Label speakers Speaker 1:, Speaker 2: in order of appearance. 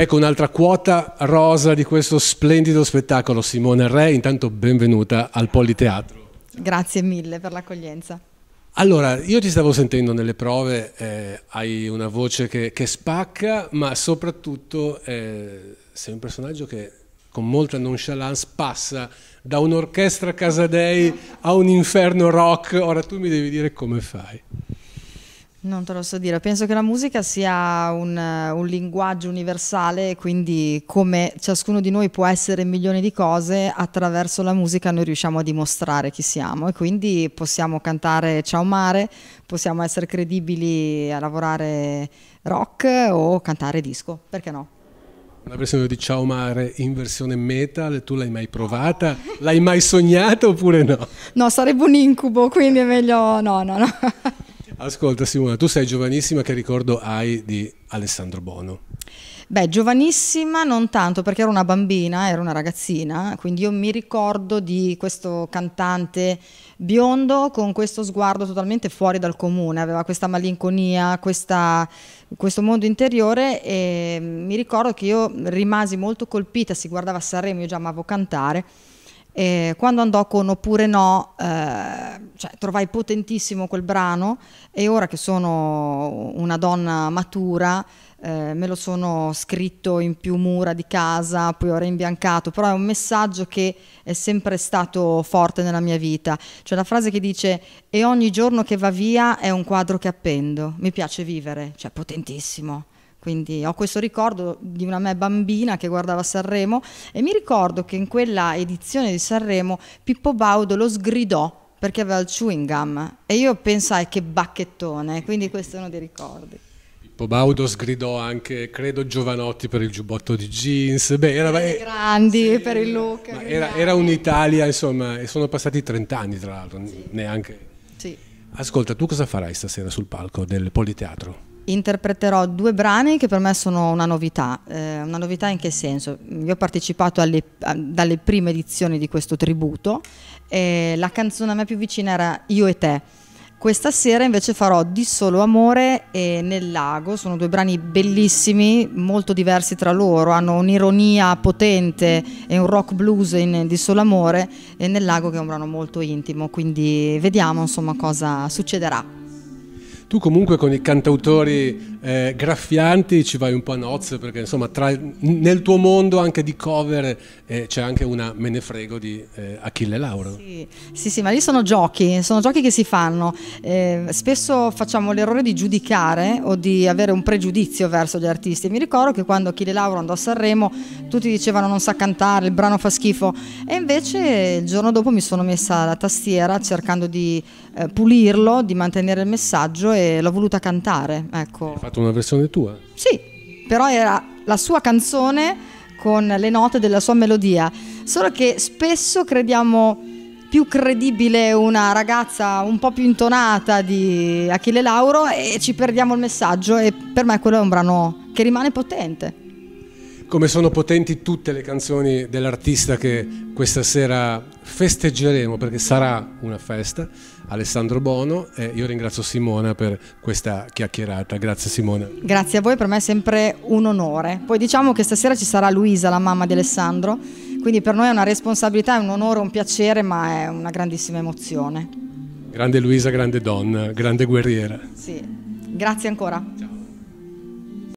Speaker 1: Ecco un'altra quota rosa di questo splendido spettacolo. Simone Re, intanto benvenuta al Politeatro.
Speaker 2: Grazie mille per l'accoglienza.
Speaker 1: Allora, io ti stavo sentendo nelle prove, eh, hai una voce che, che spacca, ma soprattutto eh, sei un personaggio che con molta nonchalance passa da un'orchestra Casadei a un inferno rock. Ora tu mi devi dire come fai.
Speaker 2: Non te lo so dire, penso che la musica sia un, un linguaggio universale, quindi come ciascuno di noi può essere milioni di cose, attraverso la musica noi riusciamo a dimostrare chi siamo e quindi possiamo cantare Ciao Mare, possiamo essere credibili a lavorare rock o cantare disco, perché no?
Speaker 1: Una versione di Ciao Mare in versione metal, tu l'hai mai provata? L'hai mai sognata oppure no?
Speaker 2: No, sarebbe un incubo, quindi è meglio no, no, no.
Speaker 1: Ascolta Simona, tu sei giovanissima, che ricordo hai di Alessandro Bono?
Speaker 2: Beh, giovanissima non tanto perché ero una bambina, ero una ragazzina, quindi io mi ricordo di questo cantante biondo con questo sguardo totalmente fuori dal comune, aveva questa malinconia, questa, questo mondo interiore e mi ricordo che io rimasi molto colpita, si guardava Sanremo, io già amavo cantare, quando andò con Oppure No... Eh, cioè, trovai potentissimo quel brano e ora che sono una donna matura eh, me lo sono scritto in più mura di casa, poi ho rimbiancato, però è un messaggio che è sempre stato forte nella mia vita. C'è cioè, la frase che dice e ogni giorno che va via è un quadro che appendo, mi piace vivere, cioè potentissimo. Quindi ho questo ricordo di una me bambina che guardava Sanremo e mi ricordo che in quella edizione di Sanremo Pippo Baudo lo sgridò perché aveva il chewing gum e io pensai che bacchettone, quindi questo è uno dei ricordi.
Speaker 1: Pippo Baudo sgridò anche, credo, Giovanotti per il giubbotto di jeans, Beh, era, per
Speaker 2: grandi sì, per il look.
Speaker 1: Era, era un'Italia, insomma, e sono passati 30 anni tra l'altro, sì. neanche. Sì. Ascolta, tu cosa farai stasera sul palco del Politeatro?
Speaker 2: interpreterò due brani che per me sono una novità. Eh, una novità in che senso? Io ho partecipato alle, a, dalle prime edizioni di questo tributo eh, la canzone a me più vicina era Io e te. Questa sera invece farò Di Solo Amore e Nel Lago, sono due brani bellissimi, molto diversi tra loro, hanno un'ironia potente e un rock blues in Di Solo Amore e Nel Lago che è un brano molto intimo, quindi vediamo insomma cosa succederà.
Speaker 1: Tu comunque con i cantautori eh, graffianti ci vai un po' a nozze perché insomma tra, nel tuo mondo anche di cover eh, c'è anche una me ne frego di eh, Achille Lauro. Sì,
Speaker 2: sì, sì, ma lì sono giochi, sono giochi che si fanno. Eh, spesso facciamo l'errore di giudicare o di avere un pregiudizio verso gli artisti. Mi ricordo che quando Achille Lauro andò a Sanremo tutti dicevano non sa cantare, il brano fa schifo e invece il giorno dopo mi sono messa alla tastiera cercando di eh, pulirlo, di mantenere il messaggio e l'ho voluta cantare. Ecco. Hai
Speaker 1: fatto una versione tua?
Speaker 2: Sì, però era la sua canzone con le note della sua melodia, solo che spesso crediamo più credibile una ragazza un po' più intonata di Achille Lauro e ci perdiamo il messaggio e per me quello è un brano che rimane potente
Speaker 1: come sono potenti tutte le canzoni dell'artista che questa sera festeggeremo, perché sarà una festa, Alessandro Bono e io ringrazio Simona per questa chiacchierata. Grazie Simona.
Speaker 2: Grazie a voi, per me è sempre un onore. Poi diciamo che stasera ci sarà Luisa, la mamma di Alessandro, quindi per noi è una responsabilità, è un onore, un piacere, ma è una grandissima emozione.
Speaker 1: Grande Luisa, grande donna, grande guerriera.
Speaker 2: Sì, grazie ancora. Ciao.